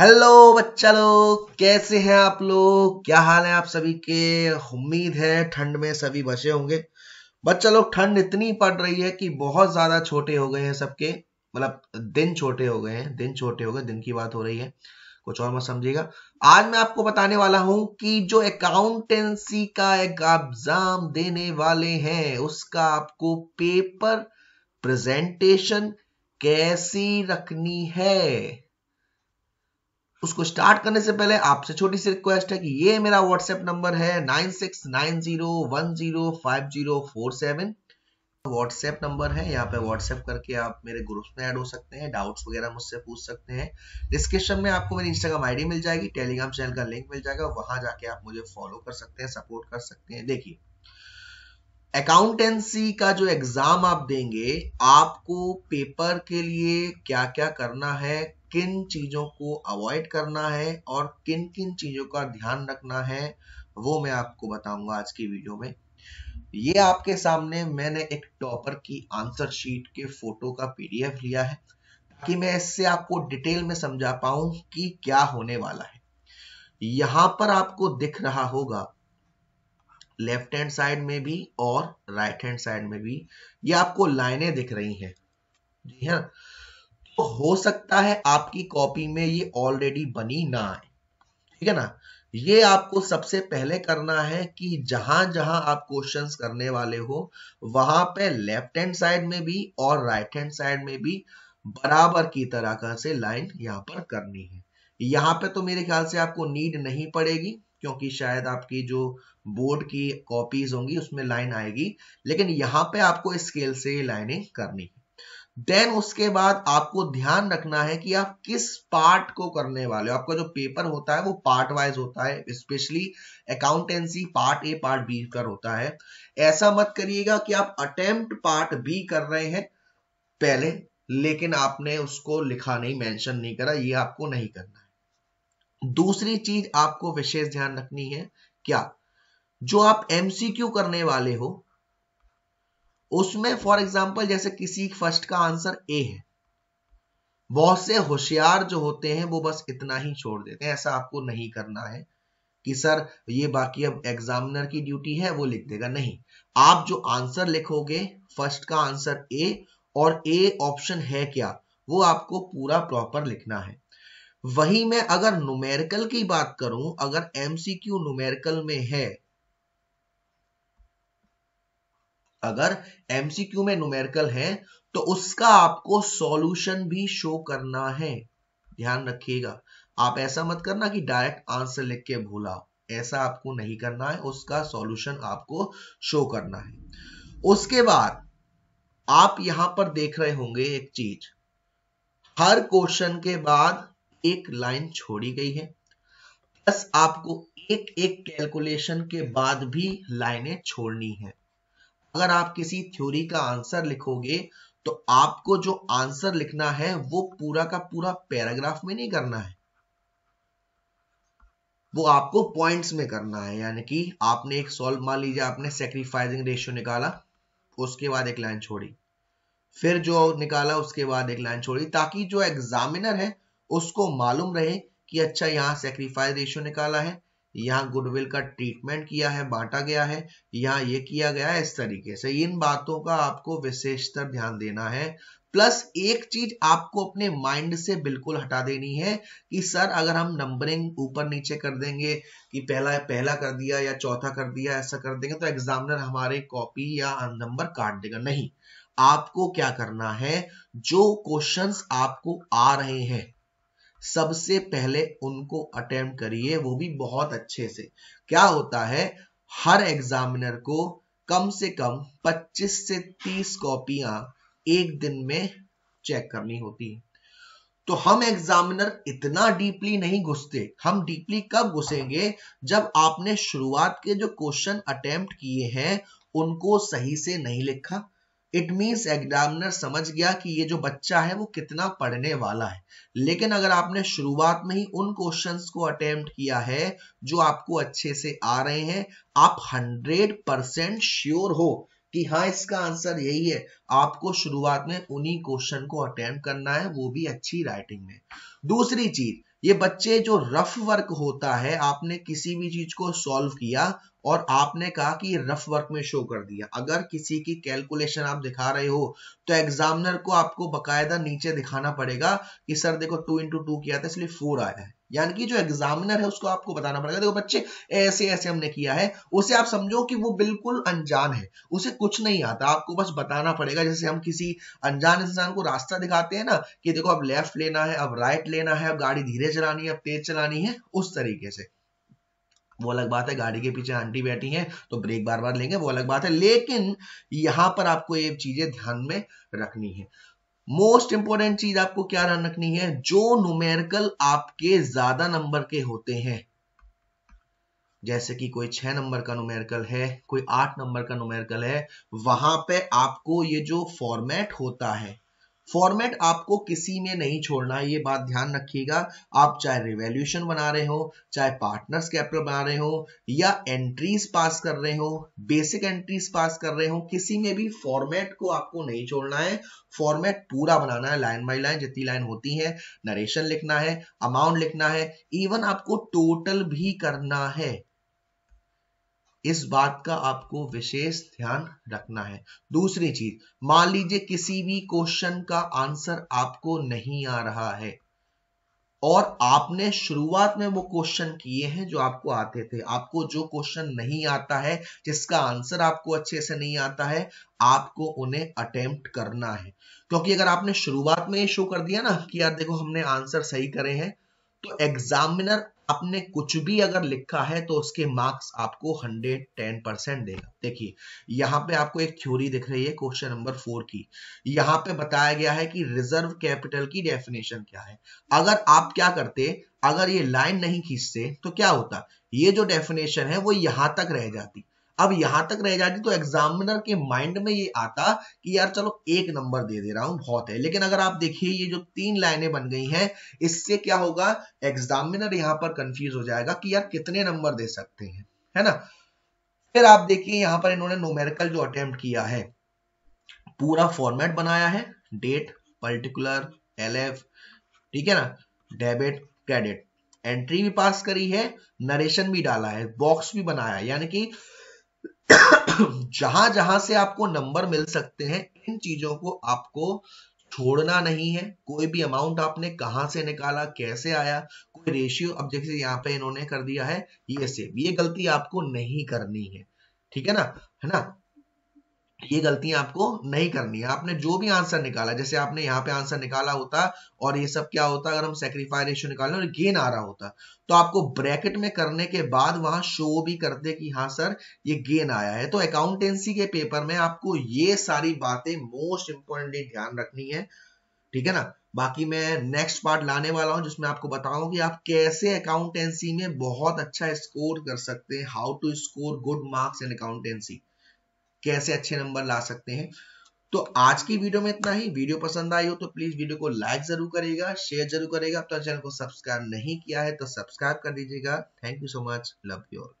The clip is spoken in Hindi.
हेलो बच्चा लोग कैसे हैं आप लोग क्या हाल है आप सभी के उम्मीद है ठंड में सभी बसे होंगे बच्चा लोग ठंड इतनी पड़ रही है कि बहुत ज्यादा छोटे हो गए हैं सबके मतलब दिन छोटे हो गए हैं दिन छोटे हो गए दिन की बात हो रही है कुछ और मत समझिएगा आज मैं आपको बताने वाला हूं कि जो अकाउंटेंसी का एक एग्जाम देने वाले हैं उसका आपको पेपर प्रेजेंटेशन कैसी रखनी है उसको स्टार्ट करने से पहले आपसे छोटी सी रिक्वेस्ट है कि ये मेरा व्हाट्सएप नंबर है nine six nine zero one zero five zero four seven WhatsApp number है यहाँ पे व्हाट्सएप करके आप मेरे ग्रुप्स में ऐड हो सकते हैं डाउट्स वगैरह मुझसे पूछ सकते हैं डिस्क्रिप्शन में आपको मेरी इंस्टाग्राम आईडी मिल जाएगी टेलीग्राम चैनल का लिंक मिल जाएगा वहां जाके आप मुझे फॉलो कर सकते हैं सपोर्ट कर सकते हैं देखिए अकाउंटेंसी का जो एग्जाम आप देंगे आपको पेपर के लिए क्या क्या करना है किन चीज़ों को अवॉइड करना है और किन किन चीज़ों का ध्यान रखना है वो मैं आपको बताऊंगा आज की वीडियो में ये आपके सामने मैंने एक टॉपर की आंसर शीट के फोटो का पीडीएफ लिया है ताकि मैं इससे आपको डिटेल में समझा पाऊं कि क्या होने वाला है यहां पर आपको दिख रहा होगा लेफ्ट हैंड साइड में भी और राइट हैंड साइड में भी ये आपको लाइनें दिख रही हैं जी हाँ तो हो सकता है आपकी कॉपी में ये ऑलरेडी बनी ना आए ठीक है ना ये आपको सबसे पहले करना है कि जहां जहां आप क्वेश्चंस करने वाले हो वहां पे लेफ्ट हैंड साइड में भी और राइट हैंड साइड में भी बराबर की तरह का से लाइन यहाँ पर करनी है यहां पे तो मेरे ख्याल से आपको नीड नहीं पड़ेगी क्योंकि शायद आपकी जो बोर्ड की कॉपीज होंगी उसमें लाइन आएगी लेकिन यहाँ पे आपको स्केल से लाइनिंग करनी है देन उसके बाद आपको ध्यान रखना है कि आप किस पार्ट को करने वाले हो आपका जो पेपर होता है वो पार्ट वाइज होता है specially accountancy part A part B कर होता है ऐसा मत करिएगा कि आप अटेम्प्ट पार्ट बी कर रहे हैं पहले लेकिन आपने उसको लिखा नहीं मेंशन नहीं करा ये आपको नहीं करना है दूसरी चीज आपको विशेष ध्यान रखनी है क्या जो आप एमसीक्यू करने वाले हो उसमें फॉर एग्जाम्पल जैसे किसी फर्स्ट का आंसर ए है बहुत से होशियार जो होते हैं वो बस इतना ही छोड़ देते हैं ऐसा आपको नहीं करना है कि सर ये बाकी अब एग्जामिनर की ड्यूटी है वो लिख देगा नहीं आप जो आंसर लिखोगे फर्स्ट का आंसर ए और ए ऑप्शन है क्या वो आपको पूरा प्रॉपर लिखना है वही मैं अगर न्यूमेरिकल की बात करूं अगर एमसीक्यू न्यूमेरिकल में है अगर एमसीक्यू में न्यूमेरिकल है तो उसका आपको सॉल्यूशन भी शो करना है ध्यान रखिएगा आप ऐसा मत करना कि डायरेक्ट आंसर लिख के भूला ऐसा आपको नहीं करना है उसका सॉल्यूशन आपको शो करना है उसके बाद आप यहां पर देख रहे होंगे एक चीज हर क्वेश्चन के बाद एक लाइन छोड़ी गई है प्लस आपको एक एक कैलकुलेशन के बाद भी लाइनें छोड़नी है अगर आप किसी थ्योरी का आंसर लिखोगे तो आपको जो आंसर लिखना है वो पूरा का पूरा पैराग्राफ में नहीं करना है वो आपको पॉइंट्स में करना है यानी कि आपने एक सॉल्व मान लीजिए आपने सेक्रीफाइजिंग रेशियो निकाला उसके बाद एक लाइन छोड़ी फिर जो निकाला उसके बाद एक लाइन छोड़ी ताकि जो एग्जामिनर है उसको मालूम रहे कि अच्छा यहाँ सेक्रीफाइस रेशियो निकाला है यहाँ गुडविल का ट्रीटमेंट किया है बांटा गया है यहाँ ये किया गया है इस तरीके से इन बातों का आपको विशेषतर ध्यान देना है प्लस एक चीज आपको अपने माइंड से बिल्कुल हटा देनी है कि सर अगर हम नंबरिंग ऊपर नीचे कर देंगे कि पहला पहला कर दिया या चौथा कर दिया ऐसा कर देंगे तो एग्जामिनर हमारे कॉपी या नंबर काट देगा नहीं आपको क्या करना है जो क्वेश्चंस आपको आ रहे हैं सबसे पहले उनको अटेम्प्ट करिए वो भी बहुत अच्छे से क्या होता है हर एग्जामिनर को कम से कम 25 से 30 कॉपियां एक दिन में चेक करनी होती है तो हम एग्जामिनर इतना डीपली नहीं घुसते हम डीपली कब घुसेंगे जब आपने शुरुआत के जो क्वेश्चन अटेम्प्ट किए हैं उनको सही से नहीं लिखा इट मीन्स एग्जामिनर समझ गया कि ये जो बच्चा है वो कितना पढ़ने वाला है लेकिन अगर आपने शुरुआत में ही उन क्वेश्चंस को अटेम्प्ट किया है जो आपको अच्छे से आ रहे हैं आप हंड्रेड परसेंट श्योर हो कि हाँ इसका आंसर यही है आपको शुरुआत में उन्हीं क्वेश्चन को अटेम्प्ट करना है वो भी अच्छी राइटिंग में दूसरी चीज ये बच्चे जो रफ वर्क होता है आपने किसी भी चीज को सॉल्व किया और आपने कहा कि रफ वर्क में शो कर दिया अगर किसी की कैलकुलेशन आप दिखा रहे हो तो एग्जामिनर को आपको बकायदा नीचे दिखाना पड़ेगा कि सर देखो टू इंटू टू किया था इसलिए फोर आया है यानी कि जो एग्जामिनर है उसको आपको बताना पड़ेगा देखो बच्चे ऐसे ऐसे हमने किया है उसे आप समझो कि वो बिल्कुल अनजान है उसे कुछ नहीं आता आपको बस बताना पड़ेगा जैसे हम किसी अनजान इंसान को रास्ता दिखाते हैं ना कि देखो अब लेफ्ट लेना है अब राइट लेना है अब गाड़ी धीरे चलानी है अब तेज चलानी है उस तरीके से वो अलग बात है गाड़ी के पीछे आंटी बैठी है तो ब्रेक बार बार लेंगे वो अलग बात है लेकिन यहां पर आपको ये चीजें ध्यान में रखनी है मोस्ट इंपॉर्टेंट चीज आपको क्या ध्यान रखनी है जो न्यूमेरिकल आपके ज्यादा नंबर के होते हैं जैसे कि कोई छह नंबर का नुमेरकल है कोई आठ नंबर का नुमेरकल है वहां पे आपको ये जो फॉर्मेट होता है फॉर्मेट आपको किसी में नहीं छोड़ना है ये बात ध्यान रखिएगा आप चाहे रिवेल्यूशन बना रहे हो चाहे पार्टनर्स कैपिटल बना रहे हो या एंट्रीज पास कर रहे हो बेसिक एंट्रीज पास कर रहे हो किसी में भी फॉर्मेट को आपको नहीं छोड़ना है फॉर्मेट पूरा बनाना है लाइन बाई लाइन जितनी लाइन होती है नरेशन लिखना है अमाउंट लिखना है इवन आपको टोटल भी करना है इस बात का आपको विशेष ध्यान रखना है दूसरी चीज मान लीजिए किसी भी क्वेश्चन का आंसर आपको नहीं आ रहा है और आपने शुरुआत में वो क्वेश्चन किए हैं जो आपको आते थे आपको जो क्वेश्चन नहीं आता है जिसका आंसर आपको अच्छे से नहीं आता है आपको उन्हें अटेम्प्ट करना है क्योंकि अगर आपने शुरुआत में ये शो कर दिया ना कि यार देखो हमने आंसर सही करे हैं तो एग्जामिनर आपने कुछ भी अगर लिखा है तो उसके मार्क्स आपको 110 परसेंट देगा देखिए यहाँ पे आपको एक थ्योरी दिख रही है क्वेश्चन नंबर फोर की यहाँ पे बताया गया है कि रिजर्व कैपिटल की डेफिनेशन क्या है अगर आप क्या करते अगर ये लाइन नहीं खींचते तो क्या होता ये जो डेफिनेशन है वो यहां तक रह जाती अब यहां तक रह जाती तो एग्जामिनर के माइंड में ये आता कि यार चलो एक नंबर दे दे रहा हूं बहुत है लेकिन अगर आप देखिए ये जो तीन लाइनें बन गई हैं इससे क्या होगा एग्जामिनर यहां पर कंफ्यूज हो जाएगा कि यार कितने नंबर दे सकते हैं है ना फिर आप देखिए यहां पर इन्होंने नोमेरिकल जो अटेम्प्ट किया है पूरा फॉर्मेट बनाया है डेट पर्टिकुलर एल ठीक है ना डेबिट क्रेडिट एंट्री भी पास करी है नरेशन भी डाला है बॉक्स भी बनाया यानी कि जहां जहां से आपको नंबर मिल सकते हैं इन चीजों को आपको छोड़ना नहीं है कोई भी अमाउंट आपने कहां से निकाला कैसे आया कोई रेशियो अब जैसे यहाँ पे इन्होंने कर दिया है ये से ये गलती आपको नहीं करनी है ठीक है ना है ना ये गलतियां आपको नहीं करनी है आपने जो भी आंसर निकाला जैसे आपने यहाँ पे आंसर निकाला होता और ये सब क्या होता अगर हम सेक्रीफाई रेशियो निकालें और गेन आ रहा होता तो आपको ब्रैकेट में करने के बाद वहां शो भी करते कि हाँ सर ये गेन आया है तो अकाउंटेंसी के पेपर में आपको ये सारी बातें मोस्ट इंपॉर्टेंटली ध्यान रखनी है ठीक है ना बाकी मैं नेक्स्ट पार्ट लाने वाला हूं जिसमें आपको बताऊं कि आप कैसे अकाउंटेंसी में बहुत अच्छा स्कोर कर सकते हैं how to score good marks in accountancy कैसे अच्छे नंबर ला सकते हैं तो आज की वीडियो में इतना ही वीडियो पसंद आई हो तो प्लीज वीडियो को लाइक जरूर करेगा शेयर जरूर करेगा अपना तो चैनल को सब्सक्राइब नहीं किया है तो सब्सक्राइब कर दीजिएगा thank you so much love you all